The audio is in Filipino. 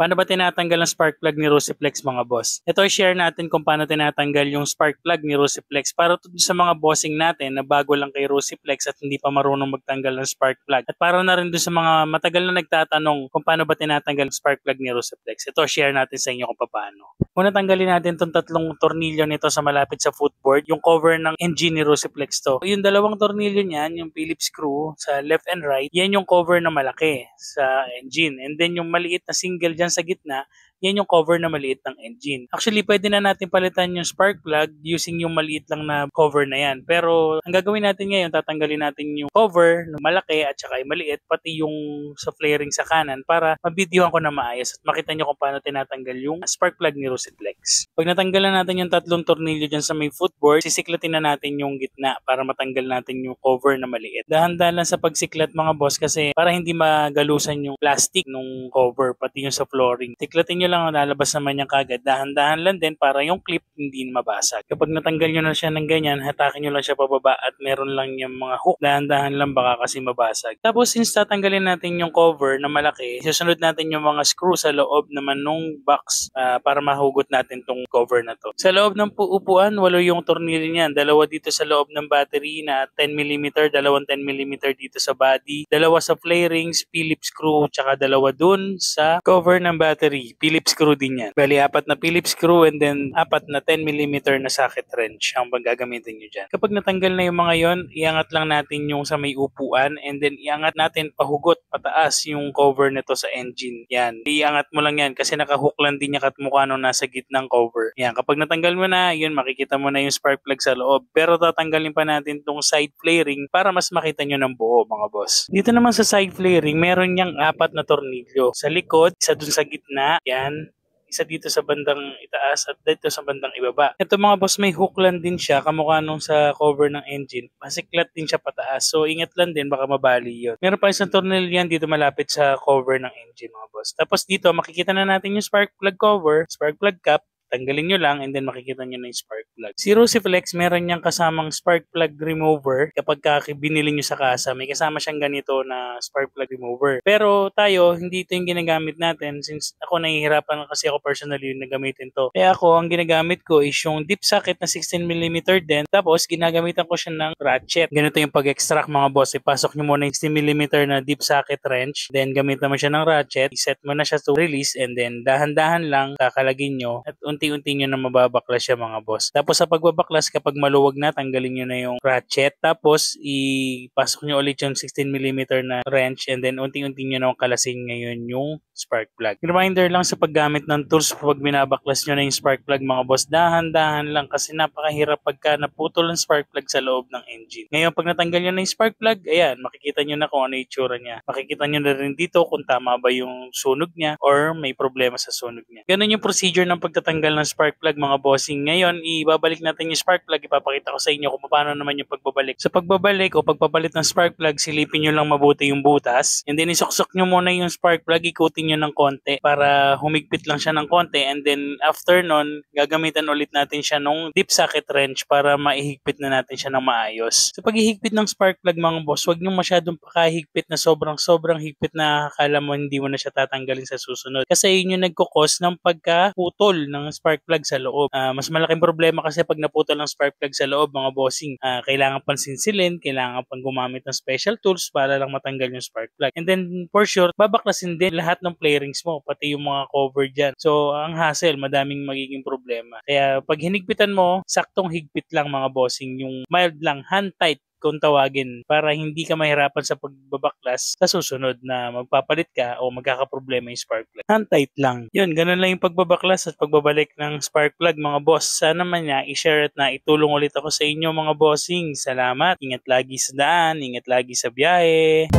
Paano ba tinatanggal ang spark plug ni Rusiflex mga boss? Ito ay share natin kung paano tinatanggal yung spark plug ni Rusiflex para to sa mga bossing natin na bago lang kay Rusiflex at hindi pa marunong magtanggal ng spark plug. At para na rin dun sa mga matagal na nagtatanong kung paano ba tinatanggal ang spark plug ni Rusiflex. Ito share natin sa inyo kung paano. Muna tanggalin natin tong tatlong tornilyo nito sa malapit sa footboard, yung cover ng engine ni Rosiplex to. Yung dalawang tornilyo niyan, yung Phillips screw sa left and right, yan yung cover na malaki sa engine. And then yung maliit na single dyan sa gitna, yan yung cover na maliit ng engine. Actually, pwede na natin palitan yung spark plug using yung maliit lang na cover na yan. Pero ang gagawin natin ngayon, tatanggalin natin yung cover na malaki at saka yung maliit, pati yung sa flaring sa kanan para mabidyohan ko na maayos at makita nyo kung paano tinatanggal yung spark plug ni Rosiflex. Pag natanggalan natin yung tatlong tornilyo dyan sa may footboard, sisiklatin na natin yung gitna para matanggal natin yung cover na maliit. Dahan-dahan lang sa pagsiklat mga boss kasi para hindi magalusan yung plastic nung cover pati yung sa flooring. Siklatin nyo lang lalabas naman yan kagad. Dahan-dahan lang din para yung clip hindi mabasag. Kapag natanggal nyo na siya ng ganyan, hatakin nyo lang siya pababa at meron lang yung mga hook. Dahan-dahan lang baka kasi mabasag. Tapos since tatanggalin natin yung cover na malaki, susunod natin yung mga screw sa loob naman ng box uh, para mahugot natin tong cover na to. Sa loob ng upuan, walo yung tornilyo niyan. Dalawa dito sa loob ng battery na 10mm, dalawang 10mm dito sa body, dalawa sa rings, Phillips screw, tsaka dalawa dun sa cover ng battery. Phillips Phillips screw din yan. Bali, apat na Phillips screw and then apat na 10mm na socket wrench ang gagamitin nyo dyan. Kapag natanggal na yung mga yon, iangat lang natin yung sa may upuan and then iangat natin pahugot pataas yung cover nito sa engine. Yan. Iangat mo lang yan kasi nakahook lang din niya katmukha nung nasa gitnang cover. Yan. Kapag natanggal mo na, yun, makikita mo na yung spark plug sa loob. Pero tatanggalin pa natin tong side flaring para mas makita nyo ng buo, mga boss. Dito naman sa side flaring, meron niyang apat na tornilyo. Sa likod, isa dun sa gitna, yan, kanan, isa dito sa bandang itaas at dito sa bandang ibaba. Ito mga boss, may hook lang din siya, kamukha nung sa cover ng engine. Masiklat din siya pataas. So, ingat lang din, baka mabali yon. Meron pa isang tunnel yan dito malapit sa cover ng engine mga boss. Tapos dito, makikita na natin yung spark plug cover, spark plug cap, Tanggalin nyo lang and then makikita nyo na yung spark plug. Si Rosiflex, meron niyang kasamang spark plug remover. Kapag ka binili nyo sa kasa, may kasama siyang ganito na spark plug remover. Pero tayo, hindi ito yung ginagamit natin since ako nahihirapan kasi ako personally yung nagamitin to. Kaya ako, ang ginagamit ko is yung deep socket na 16mm din. Tapos, ginagamitan ko siya ng ratchet. Ganito yung pag-extract mga boss. Ipasok eh, nyo muna yung 16mm na deep socket wrench. Then, gamit naman siya ng ratchet. I-set mo na siya to release and then dahan-dahan lang kakalagin nyo at unti-unti nyo na mababaklas siya mga boss. Tapos sa pagbabaklas, kapag maluwag na, tanggalin nyo na yung ratchet. Tapos ipasok nyo ulit yung 16mm na wrench and then unti-unti nyo na kalasin ngayon yung spark plug. Reminder lang sa paggamit ng tools pag binabaklas nyo na yung spark plug mga boss, dahan-dahan lang kasi napakahirap pagka naputol ang spark plug sa loob ng engine. Ngayon pag natanggal nyo na yung spark plug, ayan, makikita nyo na kung ano yung itsura niya. Makikita nyo na rin dito kung tama ba yung sunog niya or may problema sa sunog niya. Ganun yung procedure ng pagtatanggal tanggal ng spark plug mga bossing. Ngayon, ibabalik natin yung spark plug. Ipapakita ko sa inyo kung paano naman yung pagbabalik. Sa pagbabalik o pagpapalit ng spark plug, silipin nyo lang mabuti yung butas. And then isuksok nyo muna yung spark plug, ikutin nyo ng konti para humigpit lang siya ng konti. And then after nun, gagamitan ulit natin siya nung deep socket wrench para maihigpit na natin siya ng maayos. Sa paghihigpit ng spark plug mga boss, huwag nyo masyadong pakahigpit na sobrang sobrang higpit na akala mo hindi mo na siya tatanggalin sa susunod. Kasi yun yung nagkukos ng pagkaputol ng spark plug sa loob. Uh, mas malaking problema kasi pag naputol ang spark plug sa loob, mga bossing, uh, kailangan pang sinsilin, kailangan pang gumamit ng special tools para lang matanggal yung spark plug. And then, for sure, babaklasin din lahat ng play rings mo, pati yung mga cover dyan. So, ang hassle, madaming magiging problema. Kaya, pag hinigpitan mo, saktong higpit lang mga bossing, yung mild lang, hand tight kung tawagin para hindi ka mahirapan sa pagbabaklas sa susunod na magpapalit ka o magkakaproblema yung spark plug. Hand tight lang. Yun, ganun lang yung pagbabaklas at pagbabalik ng spark plug mga boss. Sana man niya i-share at na itulong ulit ako sa inyo mga bossing. Salamat. Ingat lagi sa daan, ingat lagi sa biyahe.